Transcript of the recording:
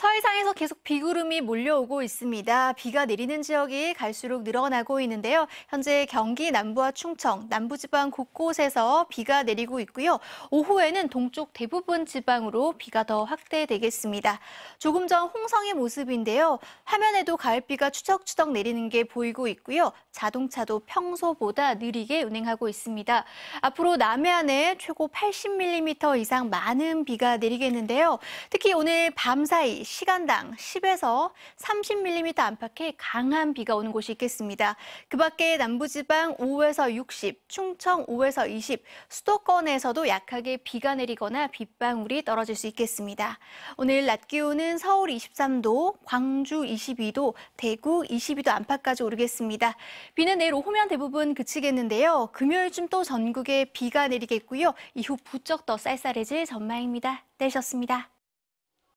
서해상에서 계속 비구름이 몰려오고 있습니다. 비가 내리는 지역이 갈수록 늘어나고 있는데요. 현재 경기 남부와 충청, 남부지방 곳곳에서 비가 내리고 있고요. 오후에는 동쪽 대부분 지방으로 비가 더 확대되겠습니다. 조금 전 홍성의 모습인데요. 화면에도 가을비가 추적추적 내리는 게 보이고 있고요. 자동차도 평소보다 느리게 운행하고 있습니다. 앞으로 남해안에 최고 80mm 이상 많은 비가 내리겠는데요. 특히 오늘 밤 사이 시간당 10에서 30mm 안팎의 강한 비가 오는 곳이 있겠습니다. 그 밖에 남부지방 5에서 60, 충청 5에서 20, 수도권에서도 약하게 비가 내리거나 빗방울이 떨어질 수 있겠습니다. 오늘 낮 기온은 서울 23도, 광주 22도, 대구 22도 안팎까지 오르겠습니다. 비는 내일 오후면 대부분 그치겠는데요. 금요일쯤 또 전국에 비가 내리겠고요. 이후 부쩍 더 쌀쌀해질 전망입니다. 내셨습니다.